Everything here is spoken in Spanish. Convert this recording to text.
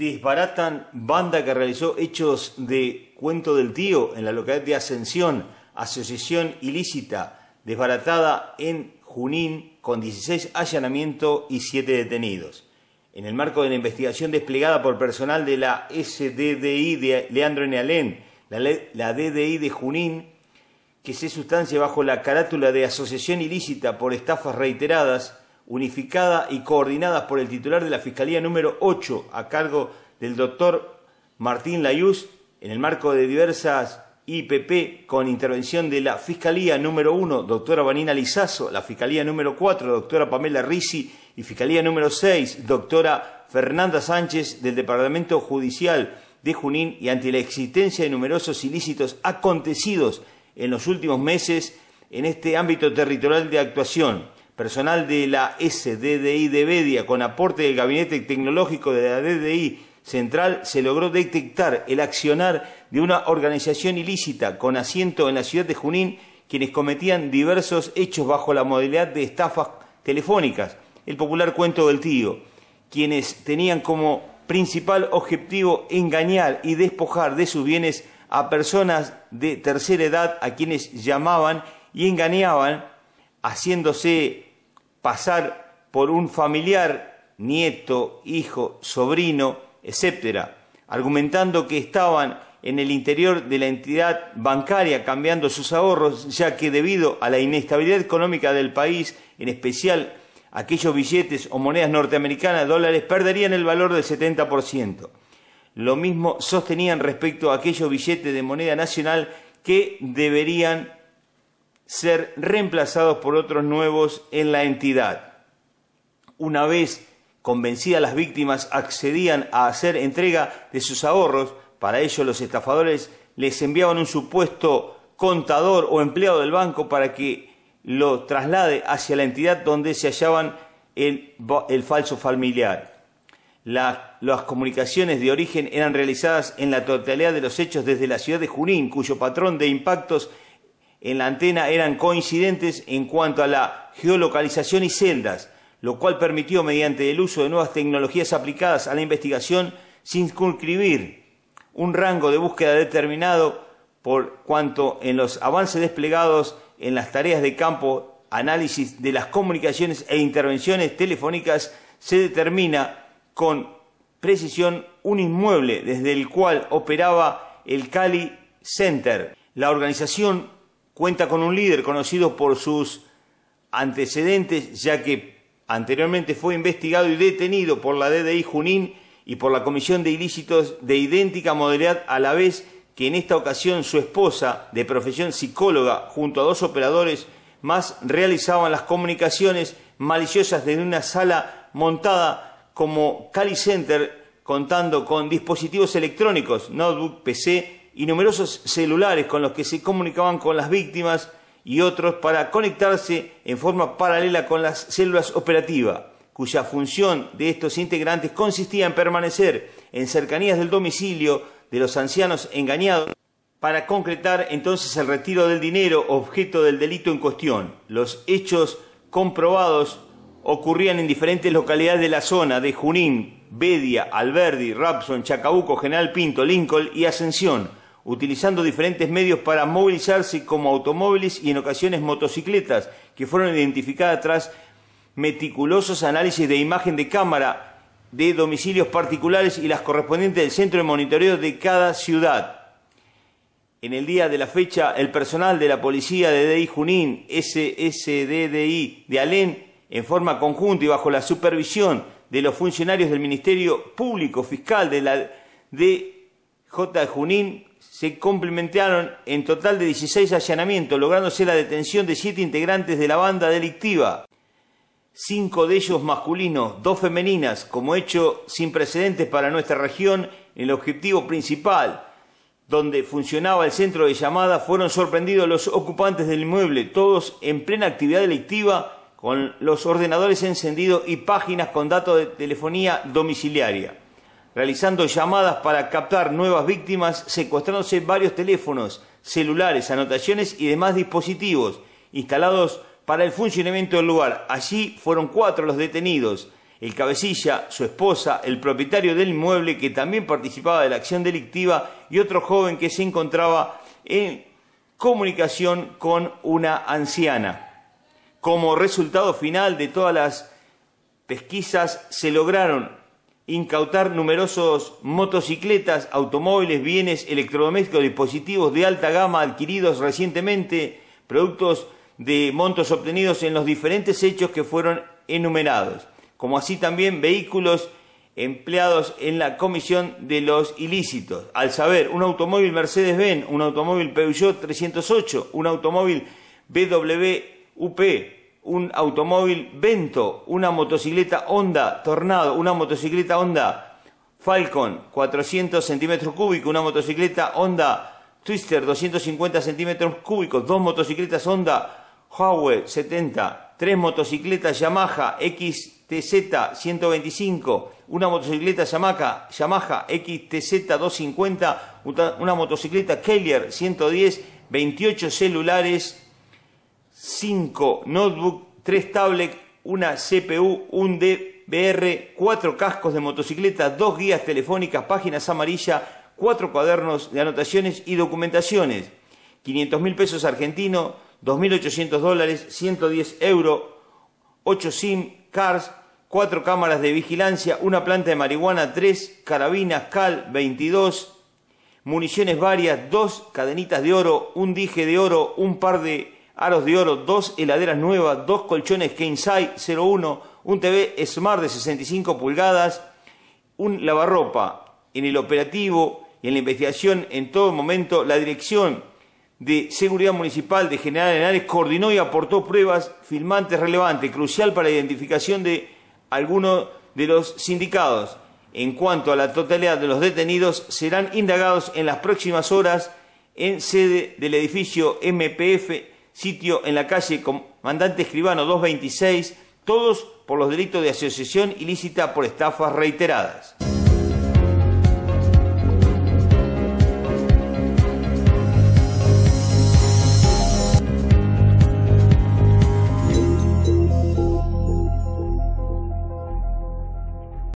desbaratan banda que realizó hechos de cuento del tío en la localidad de Ascensión, asociación ilícita, desbaratada en Junín con 16 allanamientos y 7 detenidos. En el marco de la investigación desplegada por personal de la SDDI de Leandro Nealén, la, la DDI de Junín, que se sustancia bajo la carátula de asociación ilícita por estafas reiteradas, unificada y coordinada por el titular de la Fiscalía número 8 a cargo del doctor Martín Layuz en el marco de diversas IPP con intervención de la Fiscalía número 1, doctora Vanina Lizazo, la Fiscalía número 4, doctora Pamela Risi y Fiscalía número 6, doctora Fernanda Sánchez del Departamento Judicial de Junín y ante la existencia de numerosos ilícitos acontecidos en los últimos meses en este ámbito territorial de actuación. Personal de la SDDI de Bedia, con aporte del Gabinete Tecnológico de la DDI Central, se logró detectar el accionar de una organización ilícita con asiento en la ciudad de Junín, quienes cometían diversos hechos bajo la modalidad de estafas telefónicas, el popular cuento del tío, quienes tenían como principal objetivo engañar y despojar de sus bienes a personas de tercera edad a quienes llamaban y engañaban haciéndose pasar por un familiar, nieto, hijo, sobrino, etc., argumentando que estaban en el interior de la entidad bancaria cambiando sus ahorros, ya que debido a la inestabilidad económica del país, en especial aquellos billetes o monedas norteamericanas, dólares, perderían el valor del 70%. Lo mismo sostenían respecto a aquellos billetes de moneda nacional que deberían ser reemplazados por otros nuevos en la entidad. Una vez convencidas las víctimas accedían a hacer entrega de sus ahorros, para ello los estafadores les enviaban un supuesto contador o empleado del banco para que lo traslade hacia la entidad donde se hallaban el, falso familiar. las comunicaciones de origen eran realizadas en la totalidad de los hechos desde la ciudad de Junín, cuyo patrón de impactos en la antena eran coincidentes en cuanto a la geolocalización y celdas, lo cual permitió, mediante el uso de nuevas tecnologías aplicadas a la investigación, circunscribir un rango de búsqueda determinado por cuanto en los avances desplegados en las tareas de campo, análisis de las comunicaciones e intervenciones telefónicas, se determina con precisión un inmueble desde el cual operaba el Cali Center. La organización Cuenta con un líder conocido por sus antecedentes, ya que anteriormente fue investigado y detenido por la DDI Junín y por la Comisión de Ilícitos de idéntica modalidad, a la vez que en esta ocasión su esposa, de profesión psicóloga, junto a dos operadores más, realizaban las comunicaciones maliciosas desde una sala montada como Cali Center, contando con dispositivos electrónicos, notebook, PC, y numerosos celulares con los que se comunicaban con las víctimas y otros para conectarse en forma paralela con las células operativas, cuya función de estos integrantes consistía en permanecer en cercanías del domicilio de los ancianos engañados para concretar entonces el retiro del dinero objeto del delito en cuestión. Los hechos comprobados ocurrían en diferentes localidades de la zona de Junín, Bedia, Alberdi, Rapson, Chacabuco, General Pinto, Lincoln y Ascensión utilizando diferentes medios para movilizarse como automóviles y en ocasiones motocicletas, que fueron identificadas tras meticulosos análisis de imagen de cámara de domicilios particulares y las correspondientes del centro de monitoreo de cada ciudad. En el día de la fecha, el personal de la policía de DI Junín, SSDDI de Alén, en forma conjunta y bajo la supervisión de los funcionarios del Ministerio Público Fiscal de la DJ Junín, se complementaron en total de 16 allanamientos, lográndose la detención de 7 integrantes de la banda delictiva, 5 de ellos masculinos, 2 femeninas, como hecho sin precedentes para nuestra región en el objetivo principal, donde funcionaba el centro de llamada, fueron sorprendidos los ocupantes del inmueble, todos en plena actividad delictiva, con los ordenadores encendidos y páginas con datos de telefonía domiciliaria realizando llamadas para captar nuevas víctimas, secuestrándose varios teléfonos, celulares, anotaciones y demás dispositivos instalados para el funcionamiento del lugar. Allí fueron cuatro los detenidos, el cabecilla, su esposa, el propietario del inmueble que también participaba de la acción delictiva y otro joven que se encontraba en comunicación con una anciana. Como resultado final de todas las pesquisas se lograron incautar numerosos motocicletas, automóviles, bienes electrodomésticos, dispositivos de alta gama adquiridos recientemente, productos de montos obtenidos en los diferentes hechos que fueron enumerados, como así también vehículos empleados en la comisión de los ilícitos. Al saber, un automóvil Mercedes-Benz, un automóvil Peugeot 308, un automóvil BWUP, un automóvil Vento, una motocicleta Honda Tornado, una motocicleta Honda Falcon 400 centímetros cúbicos, una motocicleta Honda Twister 250 centímetros cúbicos, dos motocicletas Honda Huawei 70, tres motocicletas Yamaha XTZ 125, una motocicleta Yamaha, Yamaha XTZ 250, una motocicleta Kellier 110, 28 celulares 5 notebooks, 3 tablets, una CPU, un DBR, 4 cascos de motocicleta, 2 guías telefónicas, páginas amarillas, 4 cuadernos de anotaciones y documentaciones. 500 mil pesos argentinos, 2.800 dólares, 110 euros, 8 SIM, CARS, 4 cámaras de vigilancia, una planta de marihuana, 3 carabinas, CAL 22, municiones varias, 2 cadenitas de oro, un dije de oro, un par de aros de oro, dos heladeras nuevas, dos colchones Keynesai 01, un TV Smart de 65 pulgadas, un lavarropa en el operativo y en la investigación en todo momento. La Dirección de Seguridad Municipal de General Henares coordinó y aportó pruebas filmantes relevantes, crucial para la identificación de algunos de los sindicados. En cuanto a la totalidad de los detenidos, serán indagados en las próximas horas en sede del edificio MPF sitio en la calle Comandante Escribano 226, todos por los delitos de asociación ilícita por estafas reiteradas.